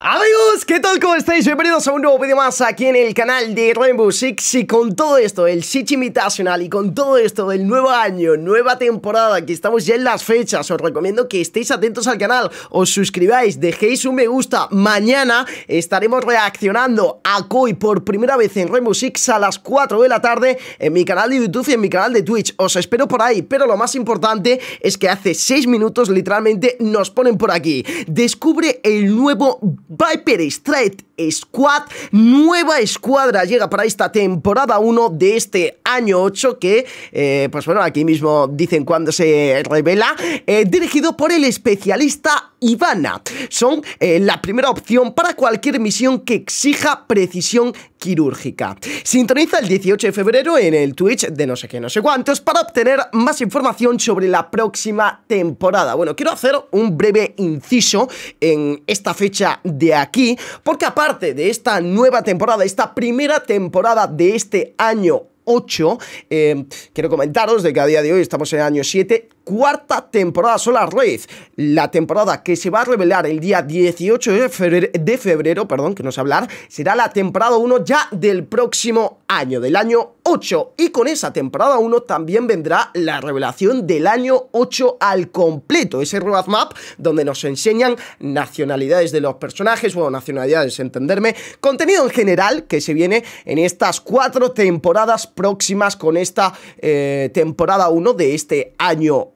Amigos, ¿qué tal? ¿Cómo estáis? Bienvenidos a un nuevo vídeo más aquí en el canal de Rainbow Six Y con todo esto, el Six Invitational y con todo esto del nuevo año, nueva temporada Que estamos ya en las fechas, os recomiendo que estéis atentos al canal Os suscribáis, dejéis un me gusta Mañana estaremos reaccionando a Koi por primera vez en Rainbow Six a las 4 de la tarde En mi canal de YouTube y en mi canal de Twitch, os espero por ahí Pero lo más importante es que hace 6 minutos literalmente nos ponen por aquí Descubre el nuevo Vai para a Squad. Nueva escuadra llega para esta temporada 1 de este año 8 que, eh, pues bueno, aquí mismo dicen cuando se revela, eh, dirigido por el especialista Ivana. Son eh, la primera opción para cualquier misión que exija precisión quirúrgica. Sintoniza el 18 de febrero en el Twitch de no sé qué, no sé cuántos para obtener más información sobre la próxima temporada. Bueno, quiero hacer un breve inciso en esta fecha de aquí, porque aparte de esta nueva temporada, esta primera temporada de este año 8. Eh, quiero comentaros de que a día de hoy estamos en el año 7 cuarta temporada Solar Red, la temporada que se va a revelar el día 18 de febrero, perdón, que no sé hablar, será la temporada 1 ya del próximo año, del año 8, y con esa temporada 1 también vendrá la revelación del año 8 al completo, ese roadmap donde nos enseñan nacionalidades de los personajes, O nacionalidades, entenderme, contenido en general que se viene en estas cuatro temporadas próximas con esta eh, temporada 1 de este año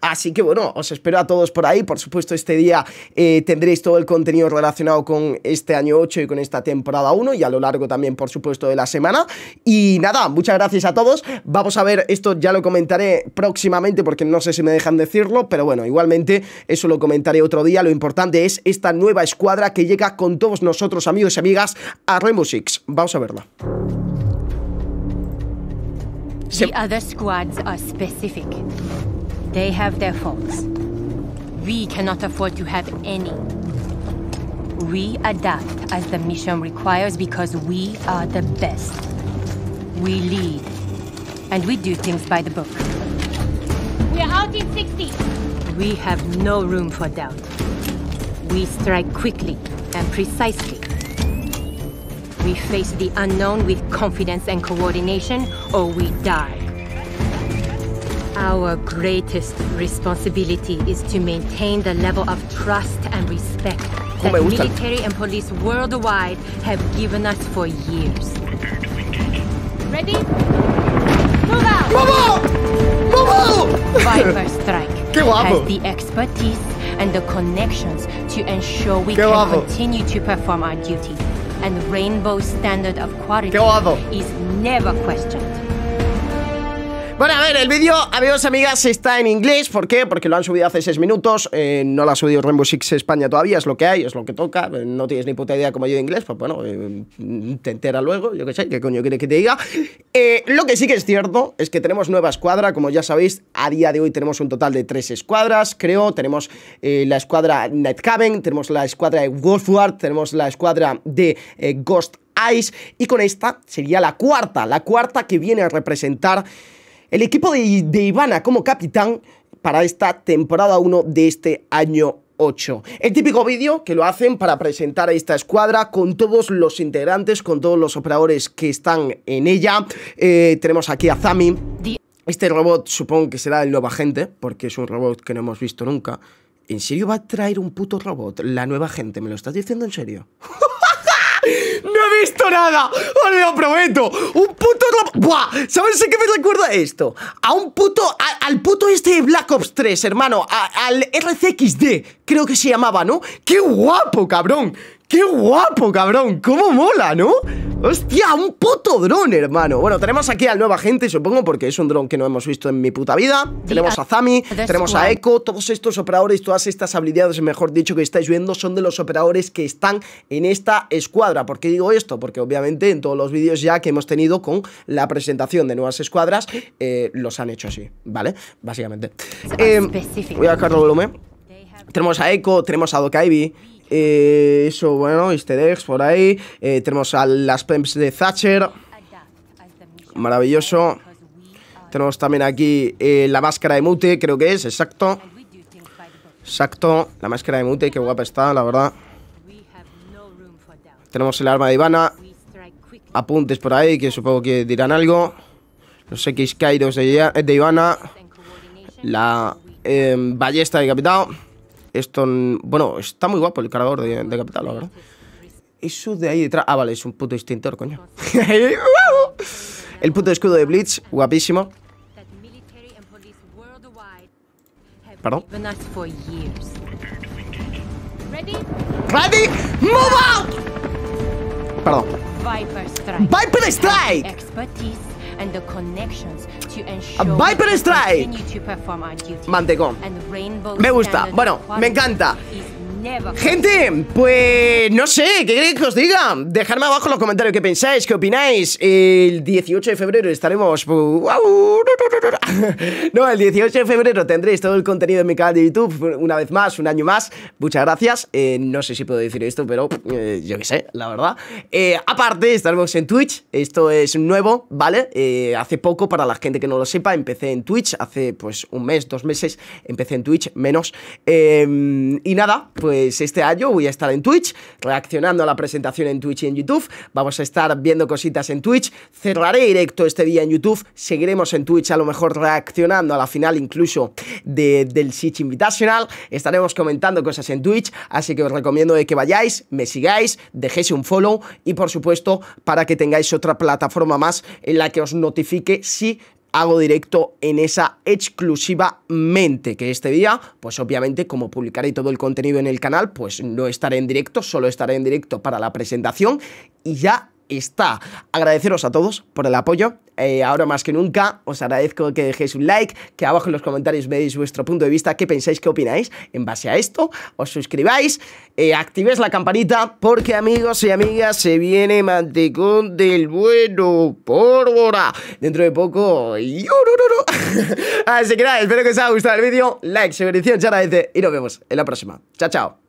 Así que bueno, os espero a todos por ahí. Por supuesto, este día eh, tendréis todo el contenido relacionado con este año 8 y con esta temporada 1 y a lo largo también, por supuesto, de la semana. Y nada, muchas gracias a todos. Vamos a ver, esto ya lo comentaré próximamente porque no sé si me dejan decirlo, pero bueno, igualmente eso lo comentaré otro día. Lo importante es esta nueva escuadra que llega con todos nosotros, amigos y amigas, a Rainbow Six. Vamos a verla. The They have their faults. We cannot afford to have any. We adapt as the mission requires because we are the best. We lead. And we do things by the book. We are out in 60. We have no room for doubt. We strike quickly and precisely. We face the unknown with confidence and coordination, or we die. Our greatest responsibility is to maintain the level of trust and respect that military and police worldwide have given us for years. Ready? Move out! Move out! Move out! Viper Strike has the expertise and the connections to ensure we can continue to perform our duty. And Rainbow's standard of quality is never questioned. Bueno, a ver, el vídeo, amigos, amigas, está en inglés. ¿Por qué? Porque lo han subido hace 6 minutos. Eh, no lo ha subido Rainbow Six España todavía. Es lo que hay, es lo que toca. Eh, no tienes ni puta idea como yo de inglés. Pues bueno, eh, te entera luego. Yo qué sé, qué coño quiere que te diga. lo que sí que es cierto es que tenemos nueva escuadra. Como ya sabéis, a día de hoy tenemos un total de 3 escuadras, creo. Tenemos la escuadra Nightcaven, tenemos la escuadra de Wolfward, tenemos la escuadra de Ghost Eyes. Y con esta sería la cuarta, la cuarta que viene a representar el equipo de, Ivana como capitán para esta temporada 1 de este año 8. El típico vídeo que lo hacen para presentar a esta escuadra con todos los integrantes, con todos los operadores que están en ella. Eh, tenemos aquí a Zami. Este robot supongo que será el nuevo agente, porque es un robot que no hemos visto nunca. ¿En serio va a traer un puto robot? La nueva gente, ¿me lo estás diciendo en serio? ¡No he visto nada! ¡Os lo prometo! ¡Un puto ¡Buah! ¿Sabes qué me recuerda esto? A un puto. al puto este Black Ops 3, hermano. al RCXD, creo que se llamaba, ¿no? ¡Qué guapo, cabrón! ¡Qué guapo, cabrón! ¡Cómo mola, ¿no? ¡Hostia, un puto dron, hermano! Bueno, tenemos aquí al nuevo agente, supongo, porque es un dron que no hemos visto en mi puta vida. Tenemos a Zami, tenemos a Echo, todos estos operadores, todas estas habilidades, mejor dicho, que estáis viendo, son de los operadores que están en esta escuadra. ¿Por qué digo esto? Porque obviamente en todos los vídeos ya que hemos tenido con la presentación de nuevas escuadras, eh, los han hecho así, ¿vale? Básicamente. Eh, voy a bajar el volumen. Tenemos a Echo, tenemos a Dokaibi eh, eso, bueno, easter eggs por ahí. Eh, tenemos a las Pems de Thatcher. Maravilloso. Tenemos también aquí eh, la máscara de Mute, creo que es, exacto. Exacto, la máscara de Mute, qué guapa está, la verdad. Tenemos el arma de Ivana. Apuntes por ahí, que supongo que dirán algo. Los X Kairos de, de Ivana. La em, Ballesta de decapitado. Esto, bueno, está muy guapo el cargador de, Capital, la verdad. Eso de ahí detrás... Ah, vale, es un puto extintor, coño. el puto escudo de Blitz, guapísimo. Perdón. Ready? Move out! Perdón. Viper Strike. Viper Strike and the connections to ensure Viper Strike. Mantecón. Me gusta. Bueno, me encanta. Gente, pues no sé, ¿qué queréis que os diga? Dejadme abajo en los comentarios qué pensáis, qué opináis. El 18 de febrero estaremos... No, el 18 de febrero tendréis todo el contenido de mi canal de YouTube, una vez más, un año más. Muchas gracias. Eh, no sé si puedo decir esto, pero eh, yo qué sé, la verdad. Eh, aparte, estaremos en Twitch. Esto es nuevo, ¿vale? hace poco, para la gente que no lo sepa, empecé en Twitch. Hace pues un mes, dos meses, empecé en Twitch, menos. y nada, pues pues este año voy a estar en Twitch, reaccionando a la presentación en Twitch y en YouTube. Vamos a estar viendo cositas en Twitch. Cerraré directo este día en YouTube. Seguiremos en Twitch a lo mejor reaccionando a la final incluso del Sitch Invitational. Estaremos comentando cosas en Twitch, así que os recomiendo de que vayáis, me sigáis, dejéis un follow y por supuesto para que tengáis otra plataforma más en la que os notifique si hago directo en esa exclusivamente que este día pues obviamente como publicaré todo el contenido en el canal pues no estaré en directo solo estaré en directo para la presentación y ya está. Agradeceros a todos por el apoyo. Eh, ahora más que nunca, os agradezco que dejéis un like, que abajo en los comentarios me vuestro punto de vista, qué pensáis, qué opináis en base a esto, os suscribáis, eh, activéis la campanita, porque amigos y amigas, se viene manticón del bueno, pólvora, dentro de poco, así que nada, espero que os haya gustado el vídeo, like, suscripción, se agradece, y nos vemos en la próxima, chao chao.